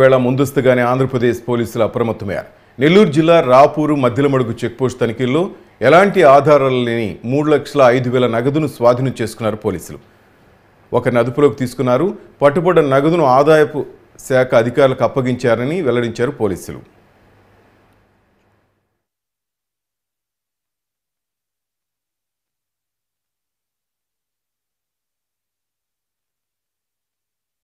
వేళ ముందస్తుగానే ఆంధ్రప్రదేశ్ పోలీసులు అప్రమత్తమయ్యారు నెల్లూరు జిల్లా రాపూరు చెక్ చెక్పోస్ట్ తనిఖీల్లో ఎలాంటి ఆధారాలు లేని మూడు లక్షల ఐదు వేల నగదును స్వాధీనం చేసుకున్నారు పోలీసులు ఒకరిని అదుపులోకి తీసుకున్నారు పట్టుబడిన నగదును ఆదాయపు శాఖ అధికారులకు అప్పగించారని వెల్లడించారు పోలీసులు